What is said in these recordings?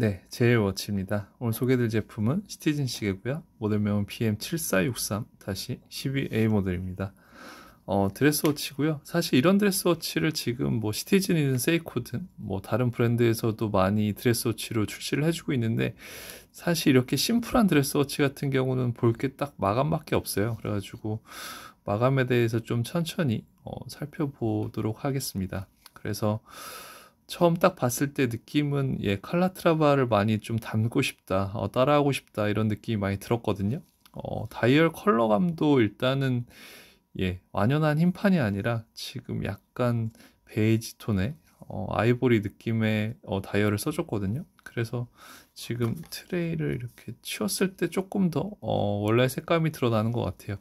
네, 제일워치입니다. 오늘 소개될 제품은 시티즌 시계고요. 모델명은 PM7463 다시 12A 모델입니다. 어, 드레스워치고요. 사실 이런 드레스워치를 지금 뭐 시티즌이든 세이코든 뭐 다른 브랜드에서도 많이 드레스워치로 출시를 해주고 있는데 사실 이렇게 심플한 드레스워치 같은 경우는 볼 게 딱 마감밖에 없어요. 그래가지고 마감에 대해서 좀 천천히 어, 살펴보도록 하겠습니다. 그래서 처음 딱 봤을 때 느낌은 예, 칼라트라바를 많이 좀 닮고 싶다, 어, 따라하고 싶다 이런 느낌이 많이 들었거든요. 어, 다이얼 컬러감도 일단은 예, 완연한 흰판이 아니라 지금 약간 베이지 톤의 어, 아이보리 느낌의 어, 다이얼을 써줬거든요. 그래서 지금 트레이를 이렇게 치웠을 때 조금 더 어, 원래 색감이 드러나는 것 같아요.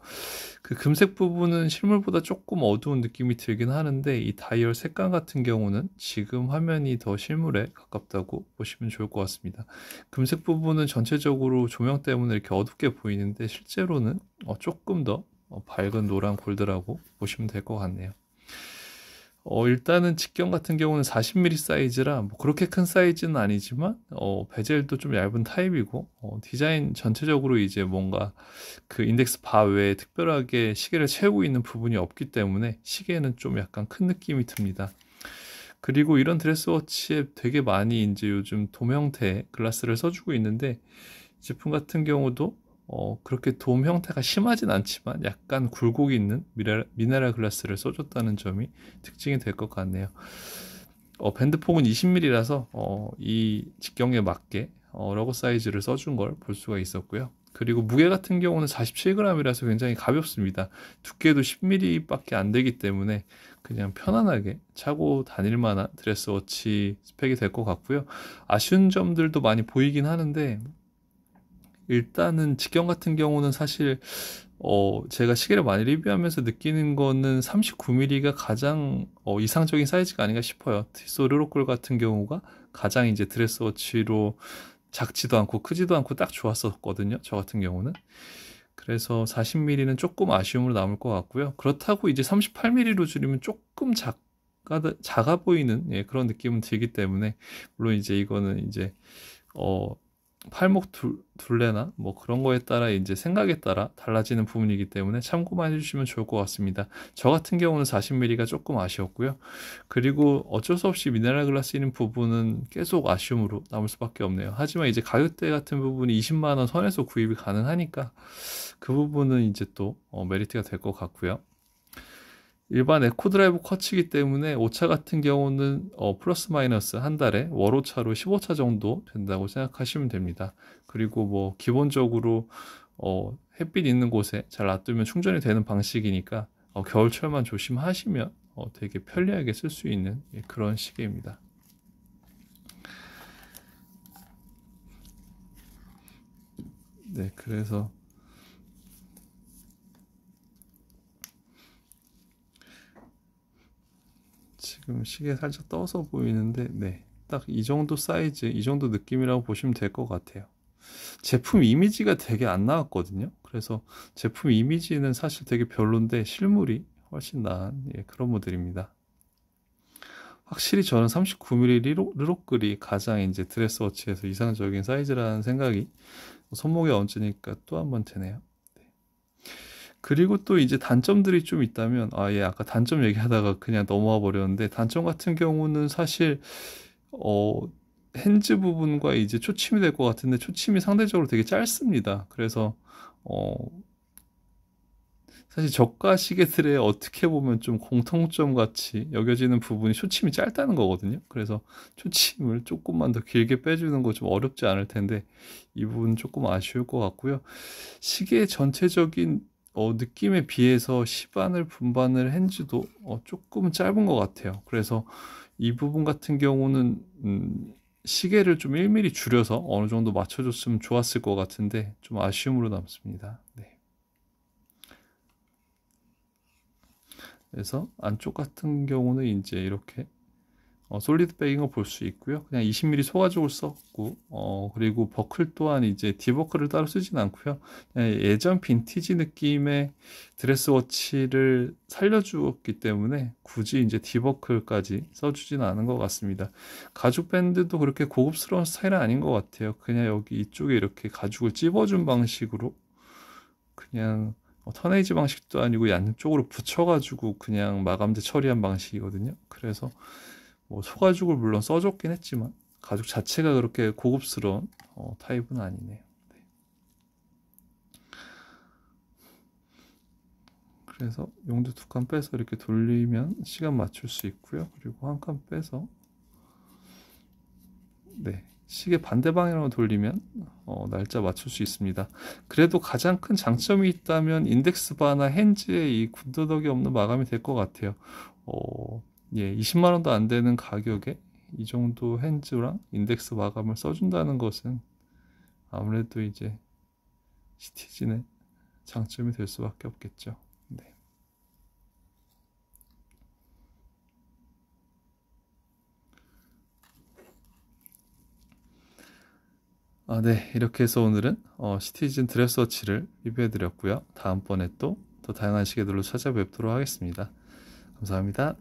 그 금색 부분은 실물보다 조금 어두운 느낌이 들긴 하는데 이 다이얼 색감 같은 경우는 지금 화면이 더 실물에 가깝다고 보시면 좋을 것 같습니다. 금색 부분은 전체적으로 조명 때문에 이렇게 어둡게 보이는데 실제로는 어, 조금 더 어, 밝은 노란 골드라고 보시면 될 것 같네요. 어, 일단은 직경 같은 경우는 40mm 사이즈라 뭐 그렇게 큰 사이즈는 아니지만 어, 베젤도 좀 얇은 타입이고 어, 디자인 전체적으로 이제 뭔가 그 인덱스 바 외에 특별하게 시계를 채우고 있는 부분이 없기 때문에 시계는 좀 약간 큰 느낌이 듭니다. 그리고 이런 드레스워치에 되게 많이 이제 요즘 도명태 글라스를 써주고 있는데 제품 같은 경우도 어, 그렇게 돔 형태가 심하진 않지만 약간 굴곡이 있는 미네랄, 미네랄 글라스를 써줬다는 점이 특징이 될 것 같네요. 어, 밴드 폭은 20mm라서 어, 이 직경에 맞게 어, 러거 사이즈를 써준 걸 볼 수가 있었고요. 그리고 무게 같은 경우는 47g이라서 굉장히 가볍습니다. 두께도 10mm밖에 안 되기 때문에 그냥 편안하게 차고 다닐 만한 드레스워치 스펙이 될 것 같고요. 아쉬운 점들도 많이 보이긴 하는데 일단은 직경 같은 경우는 사실 어, 제가 시계를 많이 리뷰하면서 느끼는 거는 39mm가 가장 어, 이상적인 사이즈가 아닌가 싶어요. 티소 르로콜 같은 경우가 가장 이제 드레스워치로 작지도 않고 크지도 않고 딱 좋았었거든요. 저 같은 경우는. 그래서 40mm는 조금 아쉬움으로 남을 것 같고요. 그렇다고 이제 38mm로 줄이면 조금 작, 작아 보이는 예, 그런 느낌은 들기 때문에 물론 이제 이거는 이제 어, 팔목 둘, 레나뭐 그런 거에 따라 이제 생각에 따라 달라지는 부분이기 때문에 참고만 해주시면 좋을 것 같습니다. 저 같은 경우는 40mm가 조금 아쉬웠고요. 그리고 어쩔 수 없이 미네랄 글라스 있는 부분은 계속 아쉬움으로 남을 수밖에 없네요. 하지만 이제 가격대 같은 부분이 20만 원 선에서 구입이 가능하니까 그 부분은 이제 또 어, 메리트가 될 것 같고요. 일반 에코드라이브 쿼츠이기 때문에 5차 같은 경우는 어, 플러스 마이너스 한 달에 월호차로 15차 정도 된다고 생각하시면 됩니다. 그리고 뭐 기본적으로 어, 햇빛 있는 곳에 잘 놔두면 충전이 되는 방식이니까 어, 겨울철만 조심하시면 어, 되게 편리하게 쓸 수 있는 예, 그런 시계입니다. 네, 그래서 지금 시계 살짝 떠서 보이는데 네. 딱 이 정도 사이즈, 이 정도 느낌이라고 보시면 될 것 같아요. 제품 이미지가 되게 안 나왔거든요. 그래서 제품 이미지는 사실 되게 별론데 실물이 훨씬 나은 예, 그런 모델입니다. 확실히 저는 39mm 르록, 르글이 가장 이제 드레스워치에서 이상적인 사이즈라는 생각이 손목에 얹으니까 또한번되네요 그리고 또 이제 단점들이 좀 있다면, 아, 예, 아까 단점 얘기하다가 그냥 넘어와 버렸는데, 단점 같은 경우는 사실, 어, 핸즈 부분과 이제 초침이 될 것 같은데, 초침이 상대적으로 되게 짧습니다. 그래서, 어, 사실 저가 시계들의 어떻게 보면 좀 공통점 같이 여겨지는 부분이 초침이 짧다는 거거든요. 그래서 초침을 조금만 더 길게 빼주는 거 좀 어렵지 않을 텐데 이 부분 조금 아쉬울 것 같고요. 시계 전체적인 어, 느낌에 비해서 시반을 분반을 했는지도 어, 조금 짧은 것 같아요. 그래서 이 부분 같은 경우는 음, 시계를 좀 1mm 줄여서 어느 정도 맞춰줬으면 좋았을 것 같은데 좀 아쉬움으로 남습니다. 네. 그래서 안쪽 같은 경우는 이제 이렇게 어, 솔리드 백인 거 볼 수 있고요. 그냥 20mm 소가죽을 썼고, 어, 그리고 버클 또한 이제 디버클을 따로 쓰진 않고요. 예전 빈티지 느낌의 드레스 워치를 살려주었기 때문에 굳이 이제 디버클까지 써주진 않은 것 같습니다. 가죽 밴드도 그렇게 고급스러운 스타일은 아닌 것 같아요. 그냥 여기 이쪽에 이렇게 가죽을 찝어준 방식으로 그냥 터네이지 뭐 방식도 아니고 양쪽으로 붙여가지고 그냥 마감재 처리한 방식이거든요. 그래서 뭐 소가죽을 물론 써줬긴 했지만 가죽 자체가 그렇게 고급스러운 어, 타입은 아니네요. 네. 그래서 용두 두칸 빼서 이렇게 돌리면 시간 맞출 수 있고요. 그리고 한 칸 빼서 네 시계 반대 방향으로 돌리면 어, 날짜 맞출 수 있습니다. 그래도 가장 큰 장점이 있다면 인덱스 바나 핸즈의 이 군더더기 없는 마감이 될 것 같아요. 어, 예, 20만 원도 안 되는 가격에 이 정도 핸즈랑 인덱스 마감을 써준다는 것은 아무래도 이제 시티즌의 장점이 될 수밖에 없겠죠. 네. 아, 네. 이렇게 해서 오늘은 어, 시티즌 드레스워치를 리뷰해드렸고요. 다음번에 또 더 다양한 시계들로 찾아뵙도록 하겠습니다. 감사합니다.